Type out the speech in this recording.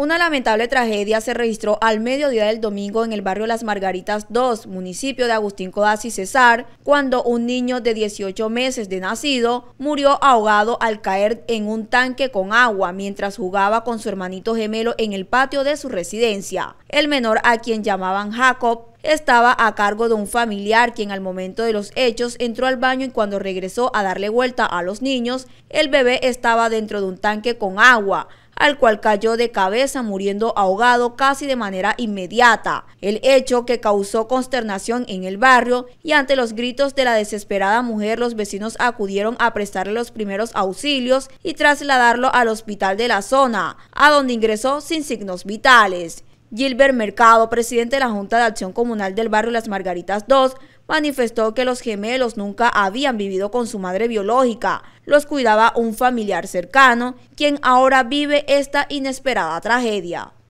Una lamentable tragedia se registró al mediodía del domingo en el barrio Las Margaritas 2, municipio de Agustín Codazzi Cesar, cuando un niño de 18 meses de nacido murió ahogado al caer en un tanque con agua mientras jugaba con su hermanito gemelo en el patio de su residencia. El menor, a quien llamaban Jacob, estaba a cargo de un familiar quien al momento de los hechos entró al baño y cuando regresó a darle vuelta a los niños, el bebé estaba dentro de un tanque con agua, al cual cayó de cabeza muriendo ahogado casi de manera inmediata. El hecho que causó consternación en el barrio y ante los gritos de la desesperada mujer los vecinos acudieron a prestarle los primeros auxilios y trasladarlo al hospital de la zona, a donde ingresó sin signos vitales. Gilbert Mercado, presidente de la Junta de Acción Comunal del Barrio Las Margaritas II, manifestó que los gemelos nunca habían vivido con su madre biológica, los cuidaba un familiar cercano, quien ahora vive esta inesperada tragedia.